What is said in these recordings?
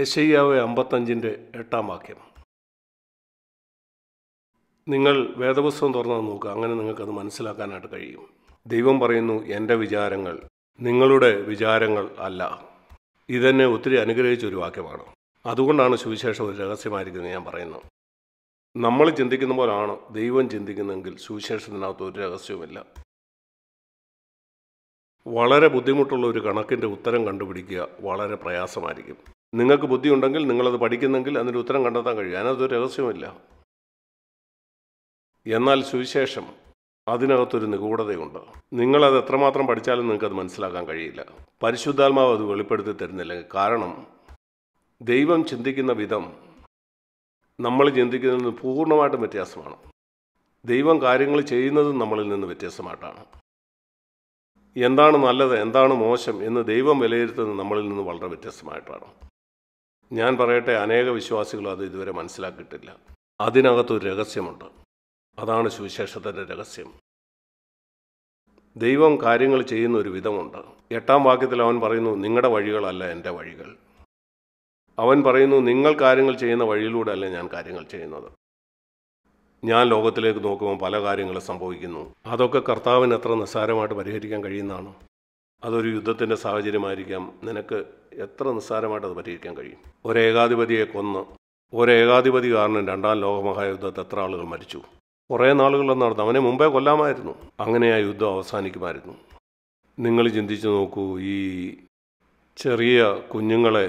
യശയ്യാവ് അമ്പത്തഞ്ചിൻ്റെ എട്ടാം വാക്യം നിങ്ങൾ വേദപുസ്തകം തുറന്നു നോക്കുക അങ്ങനെ നിങ്ങൾക്കത് മനസ്സിലാക്കാനായിട്ട് കഴിയും ദൈവം പറയുന്നു എൻ്റെ വിചാരങ്ങൾ നിങ്ങളുടെ വിചാരങ്ങൾ അല്ല ഇതെന്നെ ഒത്തിരി അനുഗ്രഹിച്ച ഒരു വാക്യമാണ് അതുകൊണ്ടാണ് സുവിശേഷം ഒരു രഹസ്യമായിരിക്കുന്നത് ഞാൻ പറയുന്നത് നമ്മൾ ചിന്തിക്കുന്ന പോലാണ് ദൈവം ചിന്തിക്കുന്നതെങ്കിൽ സുവിശേഷത്തിനകത്ത് ഒരു രഹസ്യവുമില്ല വളരെ ബുദ്ധിമുട്ടുള്ള ഒരു കണക്കിൻ്റെ ഉത്തരം കണ്ടുപിടിക്കുക വളരെ പ്രയാസമായിരിക്കും നിങ്ങൾക്ക് ബുദ്ധിയുണ്ടെങ്കിൽ നിങ്ങളത് പഠിക്കുന്നെങ്കിൽ അതിൻ്റെ ഉത്തരം കണ്ടെത്താൻ കഴിയും അതിനകത്തൊരു രഹസ്യമില്ല എന്നാൽ സുവിശേഷം അതിനകത്തൊരു നിഗൂഢതയുണ്ട് നിങ്ങളത് എത്രമാത്രം പഠിച്ചാലും നിങ്ങൾക്കത് മനസ്സിലാക്കാൻ കഴിയില്ല പരിശുദ്ധാത്മാവ് അത് വെളിപ്പെടുത്തി തരുന്നില്ല കാരണം ദൈവം ചിന്തിക്കുന്ന വിധം നമ്മൾ ചിന്തിക്കുന്നതിൽ നിന്ന് പൂർണ്ണമായിട്ടും വ്യത്യാസമാണ് ദൈവം കാര്യങ്ങൾ ചെയ്യുന്നതും നമ്മളിൽ നിന്ന് വ്യത്യസ്തമായിട്ടാണ് എന്താണ് നല്ലത് എന്താണ് മോശം എന്ന് ദൈവം വിലയിരുത്തുന്നത് നമ്മളിൽ നിന്ന് വളരെ വ്യത്യസ്തമായിട്ടാണ് ഞാൻ പറയട്ടെ അനേക വിശ്വാസികളും അത് ഇതുവരെ മനസ്സിലാക്കിയിട്ടില്ല അതിനകത്തൊരു രഹസ്യമുണ്ട് അതാണ് സുവിശേഷത്തിൻ്റെ രഹസ്യം ദൈവം കാര്യങ്ങൾ ചെയ്യുന്ന ഒരു വിധമുണ്ട് എട്ടാം വാക്യത്തിൽ അവൻ പറയുന്നു നിങ്ങളുടെ വഴികളല്ല എൻ്റെ വഴികൾ അവൻ പറയുന്നു നിങ്ങൾ കാര്യങ്ങൾ ചെയ്യുന്ന വഴിയിലൂടെ അല്ല ഞാൻ കാര്യങ്ങൾ ചെയ്യുന്നത് ഞാൻ ലോകത്തിലേക്ക് നോക്കുമ്പോൾ പല കാര്യങ്ങളും സംഭവിക്കുന്നു അതൊക്കെ കർത്താവിന് എത്ര നിസ്സാരമായിട്ട് പരിഹരിക്കാൻ കഴിയുന്നതാണ് അതൊരു യുദ്ധത്തിൻ്റെ സാഹചര്യമായിരിക്കാം നിനക്ക് എത്ര നിസ്സാരമായിട്ട് അത് പരിഹരിക്കാൻ കഴിയും ഒരേകാധിപതിയെ കൊന്ന് ഒരേകാധിപതി കാരണം രണ്ടാം ലോകമഹായുദ്ധത്തിൽ എത്ര ആളുകൾ മരിച്ചു കുറേ നാളുകൾ നടന്നു അവനെ മുമ്പേ കൊല്ലാമായിരുന്നു അങ്ങനെ ആ യുദ്ധം അവസാനിക്കുമായിരുന്നു നിങ്ങൾ ചിന്തിച്ചു നോക്കൂ ഈ ചെറിയ കുഞ്ഞുങ്ങളെ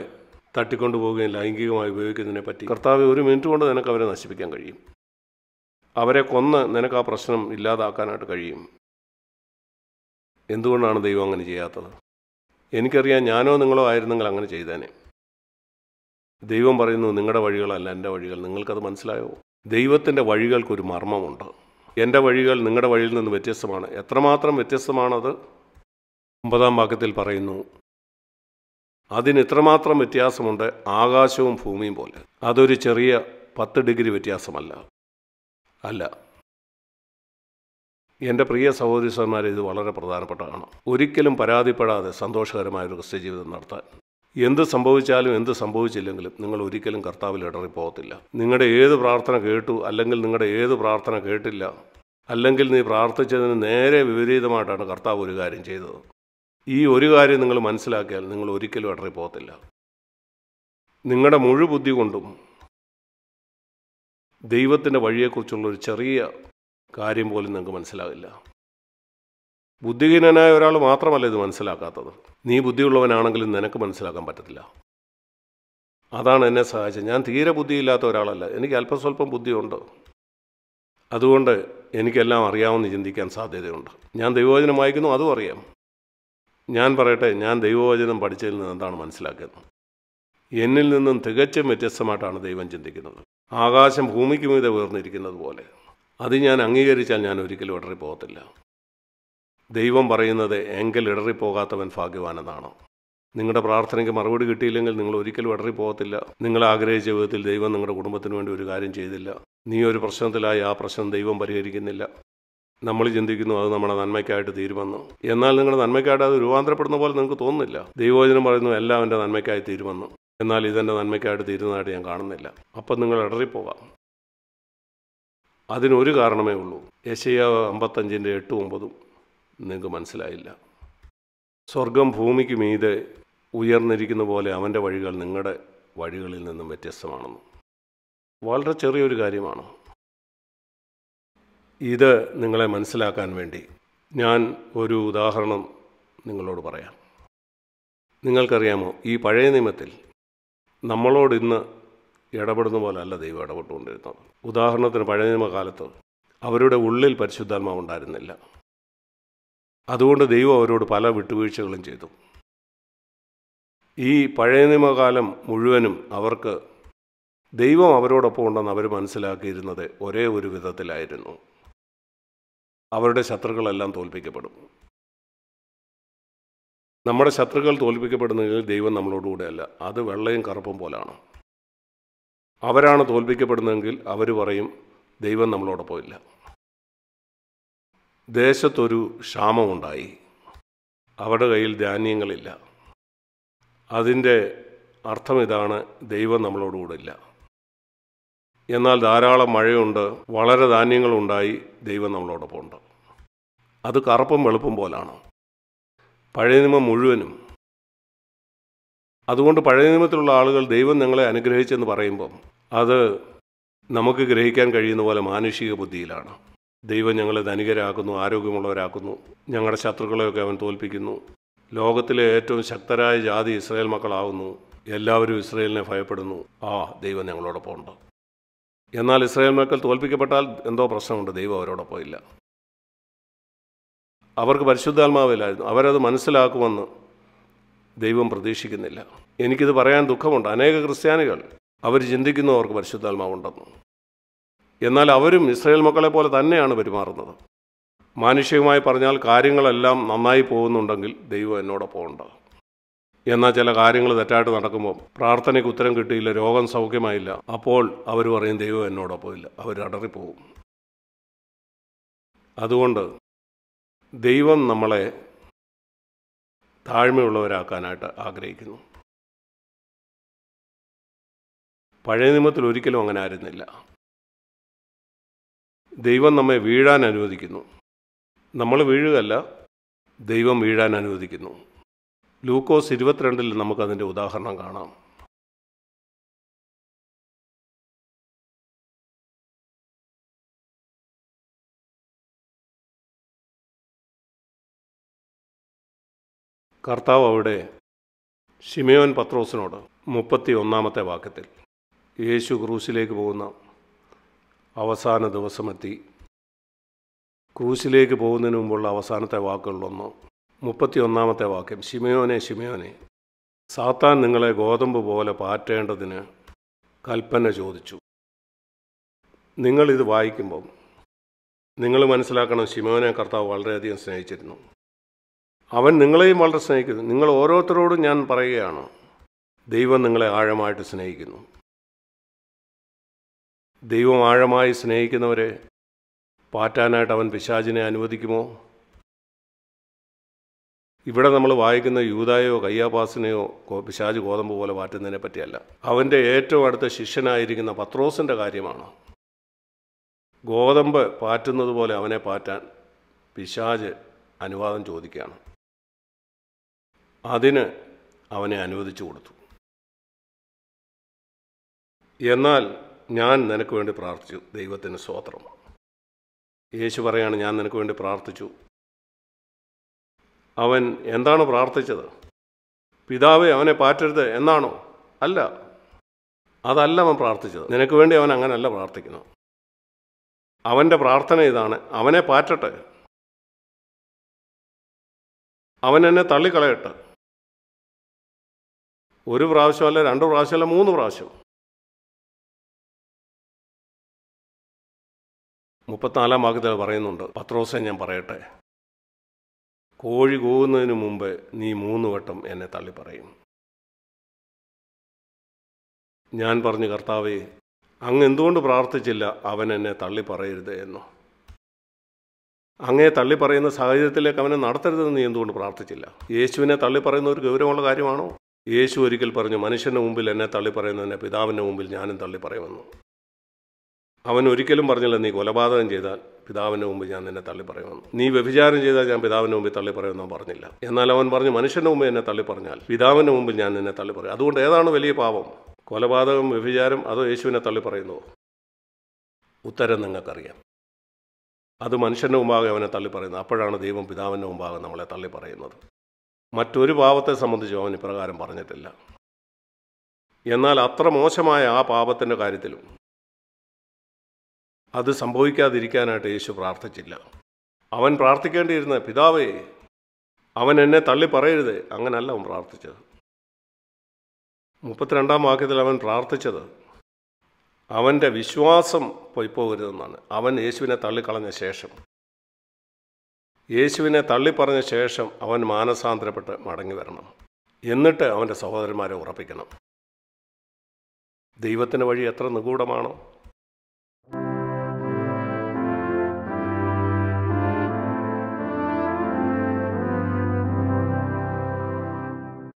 തട്ടിക്കൊണ്ടു പോവുകയും ലൈംഗികമായി ഉപയോഗിക്കുന്നതിനെ പറ്റി കർത്താവ് ഒരു മിനിറ്റ് കൊണ്ട് നിനക്ക് അവരെ നശിപ്പിക്കാൻ കഴിയും അവരെ കൊന്ന് നിനക്ക് ആ പ്രശ്നം ഇല്ലാതാക്കാനായിട്ട് കഴിയും എന്തുകൊണ്ടാണ് ദൈവം അങ്ങനെ ചെയ്യാത്തത് എനിക്കറിയാം ഞാനോ നിങ്ങളോ ആയിരുന്നെങ്കിൽ അങ്ങനെ ചെയ്തേനെ ദൈവം പറയുന്നു നിങ്ങളുടെ വഴികളല്ല എൻ്റെ വഴികൾ നിങ്ങൾക്കത് മനസ്സിലായോ ദൈവത്തിൻ്റെ വഴികൾക്കൊരു മർമ്മമുണ്ട് എൻ്റെ വഴികൾ നിങ്ങളുടെ വഴിയിൽ നിന്ന് വ്യത്യസ്തമാണ് എത്രമാത്രം വ്യത്യസ്തമാണത് ഒമ്പതാം വാക്യത്തിൽ പറയുന്നു അതിന് ഇത്രമാത്രം വ്യത്യാസമുണ്ട് ആകാശവും ഭൂമിയും പോലെ അതൊരു ചെറിയ പത്ത് ഡിഗ്രി വ്യത്യാസമല്ല അല്ല എൻ്റെ പ്രിയ സഹോദരി ഇത് വളരെ പ്രധാനപ്പെട്ടതാണ് ഒരിക്കലും പരാതിപ്പെടാതെ സന്തോഷകരമായ ഒരു ക്രിസ്ത്യ ജീവിതം നടത്താൻ എന്ത് സംഭവിച്ചാലും എന്ത് സംഭവിച്ചില്ലെങ്കിലും നിങ്ങൾ ഒരിക്കലും കർത്താവിൽ ഇടറിപ്പോകത്തില്ല നിങ്ങളുടെ ഏത് പ്രാർത്ഥന കേട്ടു അല്ലെങ്കിൽ നിങ്ങളുടെ ഏത് പ്രാർത്ഥന കേട്ടില്ല അല്ലെങ്കിൽ നീ പ്രാർത്ഥിച്ചതിന് നേരെ വിപരീതമായിട്ടാണ് കർത്താവ് ഒരു കാര്യം ചെയ്തത് ഈ ഒരു കാര്യം നിങ്ങൾ മനസ്സിലാക്കിയാൽ നിങ്ങൾ ഒരിക്കലും ഇടറിപ്പോകത്തില്ല നിങ്ങളുടെ മുഴുബുദ്ധി കൊണ്ടും ദൈവത്തിൻ്റെ വഴിയെക്കുറിച്ചുള്ള ഒരു ചെറിയ കാര്യം പോലും നിങ്ങൾക്ക് മനസ്സിലാവില്ല ബുദ്ധിഹീനനായ ഒരാൾ മാത്രമല്ല ഇത് മനസ്സിലാക്കാത്തത് നീ ബുദ്ധിയുള്ളവനാണെങ്കിലും നിനക്ക് മനസ്സിലാക്കാൻ പറ്റത്തില്ല അതാണ് എന്നെ സഹായിച്ചത് ഞാൻ തീരെ ബുദ്ധിയില്ലാത്ത ഒരാളല്ല എനിക്ക് അല്പം സ്വല്പം ബുദ്ധിയുണ്ട് അതുകൊണ്ട് എനിക്കെല്ലാം അറിയാമെന്ന് ചിന്തിക്കാൻ സാധ്യതയുണ്ട് ഞാൻ ദൈവവചനം വായിക്കുന്നു അതും അറിയാം ഞാൻ പറയട്ടെ ഞാൻ ദൈവവചനം പഠിച്ചതിൽ നിന്ന് എന്താണ് മനസ്സിലാക്കിയത് എന്നിൽ നിന്നും തികച്ചും വ്യത്യസ്തമായിട്ടാണ് ദൈവം ചിന്തിക്കുന്നത് ആകാശം ഭൂമിക്ക് മീതെ ഉയർന്നിരിക്കുന്നത് പോലെ അത് ഞാൻ അംഗീകരിച്ചാൽ ഞാൻ ഒരിക്കലും ഇടറിപ്പോകത്തില്ല ദൈവം പറയുന്നത് എങ്കിൽ ഇടറിപ്പോകാത്തവൻ ഭാഗ്യവാനെന്നാണ് നിങ്ങളുടെ പ്രാർത്ഥനയ്ക്ക് മറുപടി കിട്ടിയില്ലെങ്കിൽ നിങ്ങൾ ഒരിക്കലും ഇടറിപ്പോകത്തില്ല നിങ്ങൾ ആഗ്രഹിച്ച വിധത്തിൽ ദൈവം നിങ്ങളുടെ കുടുംബത്തിന് വേണ്ടി ഒരു കാര്യം ചെയ്തില്ല നീ ഒരു പ്രശ്നത്തിലായി ആ പ്രശ്നം ദൈവം പരിഹരിക്കുന്നില്ല നമ്മൾ ചിന്തിക്കുന്നു അത് നമ്മുടെ നന്മയ്ക്കായിട്ട് തീരുമെന്നു എന്നാൽ നിങ്ങളുടെ നന്മയ്ക്കായിട്ട് അത് രൂപാന്തരപ്പെടുന്ന പോലെ നിങ്ങൾക്ക് തോന്നുന്നില്ല ദൈവവചനം പറയുന്നു എല്ലാം എൻ്റെ നന്മയ്ക്കായി തീരുമെന്നു എന്നാൽ ഇതെൻ്റെ നന്മയ്ക്കായിട്ട് തീരുന്നതായിട്ട് ഞാൻ കാണുന്നില്ല അപ്പം നിങ്ങൾ ഇടറിപ്പോകാം അതിനൊരു കാരണമേ ഉള്ളൂ യശയ അമ്പത്തഞ്ചിൻ്റെ എട്ടും ഒമ്പതും നിങ്ങൾക്ക് മനസ്സിലായില്ല സ്വർഗം ഭൂമിക്ക് മീതെ ഉയർന്നിരിക്കുന്ന പോലെ അവൻ്റെ വഴികൾ നിങ്ങളുടെ വഴികളിൽ നിന്നും വ്യത്യസ്തമാണെന്ന് വളരെ ചെറിയൊരു കാര്യമാണ് ഇത് നിങ്ങളെ മനസ്സിലാക്കാൻ വേണ്ടി ഞാൻ ഒരു ഉദാഹരണം നിങ്ങളോട് പറയാം നിങ്ങൾക്കറിയാമോ ഈ പഴയ നിയമത്തിൽ നമ്മളോട് ഇന്ന് ഇടപെടുന്ന പോലെ അല്ല ദൈവം ഇടപെട്ടുകൊണ്ടിരുന്നത് ഉദാഹരണത്തിന് പഴയ നിയമകാലത്ത് അവരുടെ ഉള്ളിൽ പരിശുദ്ധാത്മാവ് ഉണ്ടായിരുന്നില്ല അതുകൊണ്ട് ദൈവം അവരോട് പല വിട്ടുവീഴ്ചകളും ചെയ്തു ഈ പഴയ നിയമകാലം മുഴുവനും അവർക്ക് ദൈവം അവരോടൊപ്പം ഉണ്ടെന്ന് അവർ മനസ്സിലാക്കിയിരുന്നത് ഒരേ ഒരു വിധത്തിലായിരുന്നു അവരുടെ ശത്രുക്കളെല്ലാം തോൽപ്പിക്കപ്പെടും നമ്മുടെ ശത്രുക്കൾ തോൽപ്പിക്കപ്പെടുന്നെങ്കിൽ ദൈവം നമ്മളോടുകൂടെയല്ല അത് വെള്ളയും കറുപ്പും പോലാണ് അവരാണ് തോൽപ്പിക്കപ്പെടുന്നതെങ്കിൽ അവർ പറയും ദൈവം പോയില്ല ദേശത്തൊരു ക്ഷാമമുണ്ടായി അവരുടെ കയ്യിൽ ധാന്യങ്ങളില്ല അതിൻ്റെ അർത്ഥം ഇതാണ് ദൈവം ഇല്ല എന്നാൽ ധാരാളം മഴയുണ്ട് വളരെ ധാന്യങ്ങളുണ്ടായി ദൈവം ഉണ്ട് അത് കറുപ്പും വെളുപ്പും പോലാണ് പഴയ നിമ മുഴുവനും അതുകൊണ്ട് പഴയ നിയമത്തിലുള്ള ആളുകൾ ദൈവം ഞങ്ങളെ അനുഗ്രഹിച്ചെന്ന് പറയുമ്പം അത് നമുക്ക് ഗ്രഹിക്കാൻ കഴിയുന്ന പോലെ മാനുഷിക ബുദ്ധിയിലാണ് ദൈവം ഞങ്ങളെ ധനികരാക്കുന്നു ആരോഗ്യമുള്ളവരാക്കുന്നു ഞങ്ങളുടെ ശത്രുക്കളെയൊക്കെ അവൻ തോൽപ്പിക്കുന്നു ലോകത്തിലെ ഏറ്റവും ശക്തരായ ജാതി ഇസ്രായേൽ മക്കളാവുന്നു എല്ലാവരും ഇസ്രായേലിനെ ഭയപ്പെടുന്നു ആ ദൈവം ഞങ്ങളോടൊപ്പം ഉണ്ട് എന്നാൽ ഇസ്രായേൽ മക്കൾ തോൽപ്പിക്കപ്പെട്ടാൽ എന്തോ പ്രശ്നമുണ്ട് ദൈവം അവരോടൊപ്പം ഇല്ല അവർക്ക് പരിശുദ്ധാത്മാവില്ലായിരുന്നു അവരത് മനസ്സിലാക്കുമെന്ന് ദൈവം പ്രതീക്ഷിക്കുന്നില്ല എനിക്കിത് പറയാൻ ദുഃഖമുണ്ട് അനേക ക്രിസ്ത്യാനികൾ അവർ ചിന്തിക്കുന്നു അവർക്ക് പരിശുദ്ധാത്മാവുണ്ടെന്ന് എന്നാൽ അവരും ഇസ്രയേൽ മക്കളെ പോലെ തന്നെയാണ് പെരുമാറുന്നത് മാനുഷികമായി പറഞ്ഞാൽ കാര്യങ്ങളെല്ലാം നന്നായി പോകുന്നുണ്ടെങ്കിൽ ദൈവം എന്നോടൊപ്പം ഉണ്ട് എന്നാൽ ചില കാര്യങ്ങൾ തെറ്റായിട്ട് നടക്കുമ്പോൾ പ്രാർത്ഥനയ്ക്ക് ഉത്തരം കിട്ടിയില്ല രോഗം സൗഖ്യമായില്ല അപ്പോൾ അവർ പറയും ദൈവം എന്നോടൊപ്പം ഇല്ല അവർ അടറിപ്പോകും അതുകൊണ്ട് ദൈവം നമ്മളെ താഴ്മയുള്ളവരാക്കാനായിട്ട് ആഗ്രഹിക്കുന്നു പഴയ നിയമത്തിൽ ഒരിക്കലും അങ്ങനെ ആയിരുന്നില്ല ദൈവം നമ്മെ വീഴാൻ അനുവദിക്കുന്നു നമ്മൾ വീഴുകയല്ല ദൈവം വീഴാൻ അനുവദിക്കുന്നു ലൂക്കോസ് ഇരുപത്തിരണ്ടിൽ നമുക്കതിൻ്റെ ഉദാഹരണം കാണാം കർത്താവ് അവിടെ ഷിമയോൻ പത്രോസിനോട് മുപ്പത്തി ഒന്നാമത്തെ വാക്യത്തിൽ യേശു ക്രൂസിലേക്ക് പോകുന്ന അവസാന ദിവസമെത്തി ക്രൂസിലേക്ക് പോകുന്നതിന് മുമ്പുള്ള അവസാനത്തെ വാക്കുകളിലൊന്ന് മുപ്പത്തി ഒന്നാമത്തെ വാക്യം ഷിമയോനെ ഷിമയോനെ സാത്താൻ നിങ്ങളെ ഗോതമ്പ് പോലെ പാറ്റേണ്ടതിന് കൽപ്പന ചോദിച്ചു നിങ്ങളിത് വായിക്കുമ്പം നിങ്ങൾ മനസ്സിലാക്കണം ഷിമോനെ കർത്താവ് വളരെയധികം സ്നേഹിച്ചിരുന്നു അവൻ നിങ്ങളെയും വളരെ സ്നേഹിക്കുന്നു നിങ്ങൾ ഓരോരുത്തരോടും ഞാൻ പറയുകയാണ് ദൈവം നിങ്ങളെ ആഴമായിട്ട് സ്നേഹിക്കുന്നു ദൈവം ആഴമായി സ്നേഹിക്കുന്നവരെ പാറ്റാനായിട്ട് അവൻ പിശാചിനെ അനുവദിക്കുമോ ഇവിടെ നമ്മൾ വായിക്കുന്ന യൂതായോ കയ്യാപാസിനെയോ പിശാജ് ഗോതമ്പ് പോലെ പാറ്റുന്നതിനെ പറ്റിയല്ല അവൻ്റെ ഏറ്റവും അടുത്ത ശിഷ്യനായിരിക്കുന്ന പത്രോസിൻ്റെ കാര്യമാണ് ഗോതമ്പ് പാറ്റുന്നത് പോലെ അവനെ പാറ്റാൻ പിശാജ് അനുവാദം ചോദിക്കുകയാണ് അതിന് അവനെ അനുവദിച്ചു കൊടുത്തു എന്നാൽ ഞാൻ നിനക്ക് വേണ്ടി പ്രാർത്ഥിച്ചു ദൈവത്തിന് സ്വോത്രം യേശു പറയാണ് ഞാൻ നിനക്ക് വേണ്ടി പ്രാർത്ഥിച്ചു അവൻ എന്താണ് പ്രാർത്ഥിച്ചത് പിതാവ് അവനെ പാറ്റരുത് എന്നാണോ അല്ല അതല്ല അവൻ പ്രാർത്ഥിച്ചത് നിനക്ക് വേണ്ടി അവൻ അങ്ങനല്ല പ്രാർത്ഥിക്കുന്നു അവൻ്റെ പ്രാർത്ഥന ഇതാണ് അവനെ പാറ്റട്ടെ അവൻ എന്നെ തള്ളിക്കളയട്ടെ ഒരു അല്ല രണ്ട് അല്ല മൂന്ന് പ്രാവശ്യം മുപ്പത്തിനാലാം വാക്യത്തിൽ പറയുന്നുണ്ട് പത്രോസെ ഞാൻ പറയട്ടെ കോഴി കോകുന്നതിന് മുമ്പ് നീ മൂന്ന് വട്ടം എന്നെ തള്ളി പറയും ഞാൻ പറഞ്ഞു കർത്താവേ അങ്ങ് എന്തുകൊണ്ട് പ്രാർത്ഥിച്ചില്ല അവൻ എന്നെ തള്ളി പറയരുത് എന്നു അങ്ങേ തള്ളി പറയുന്ന സാഹചര്യത്തിലേക്ക് അവനെ നടത്തരുതെന്ന് നീ എന്തുകൊണ്ട് പ്രാർത്ഥിച്ചില്ല യേശുവിനെ തള്ളി പറയുന്ന ഒരു ഗൗരവമുള്ള കാര്യമാണോ യേശു ഒരിക്കൽ പറഞ്ഞു മനുഷ്യൻ്റെ മുമ്പിൽ എന്നെ തള്ളി പറയുന്നതിനെ പിതാവിൻ്റെ മുമ്പിൽ ഞാനും തള്ളി പറയുമെന്നു അവൻ ഒരിക്കലും പറഞ്ഞില്ല നീ കൊലപാതകം ചെയ്താൽ പിതാവിൻ്റെ മുമ്പ് ഞാൻ നിന്നെ തള്ളി പറയുമെന്ന് നീ വ്യഭിചാരം ചെയ്താൽ ഞാൻ പിതാവിൻ്റെ മുമ്പിൽ തള്ളി പറയുമെന്ന് പറഞ്ഞില്ല എന്നാൽ അവൻ പറഞ്ഞു മനുഷ്യൻ്റെ മുമ്പ് എന്നെ തള്ളി പറഞ്ഞാൽ പിതാവിൻ്റെ മുമ്പിൽ ഞാൻ നിന്നെ തള്ളി പറയും അതുകൊണ്ട് ഏതാണ് വലിയ പാപം കൊലപാതകം വ്യഭിചാരം അതോ യേശുവിനെ തള്ളി പറയുന്നുവോ ഉത്തരം നിങ്ങൾക്കറിയാം അത് മനുഷ്യൻ്റെ മുമ്പാകെ അവനെ തള്ളിപ്പറയുന്നത് അപ്പോഴാണ് ദൈവം പിതാവിൻ്റെ മുമ്പാകെ നമ്മളെ തള്ളിപ്പറയുന്നത് മറ്റൊരു പാപത്തെ സംബന്ധിച്ചും അവൻ ഇപ്രകാരം പറഞ്ഞിട്ടില്ല എന്നാൽ അത്ര മോശമായ ആ പാപത്തിൻ്റെ കാര്യത്തിലും അത് സംഭവിക്കാതിരിക്കാനായിട്ട് യേശു പ്രാർത്ഥിച്ചില്ല അവൻ പ്രാർത്ഥിക്കേണ്ടിയിരുന്ന പിതാവേ അവൻ എന്നെ തള്ളി പറയരുത് അങ്ങനല്ല അവൻ പ്രാർത്ഥിച്ചത് മുപ്പത്തിരണ്ടാം വാക്യത്തിൽ അവൻ പ്രാർത്ഥിച്ചത് അവൻ്റെ വിശ്വാസം പൊയ്പോകരുതെന്നാണ് അവൻ യേശുവിനെ തള്ളിക്കളഞ്ഞ ശേഷം യേശുവിനെ തള്ളിപ്പറഞ്ഞ ശേഷം അവൻ മാനസാന്തരപ്പെട്ട് മടങ്ങി വരണം എന്നിട്ട് അവൻ്റെ സഹോദരന്മാരെ ഉറപ്പിക്കണം ദൈവത്തിൻ്റെ വഴി എത്ര നിഗൂഢമാണോ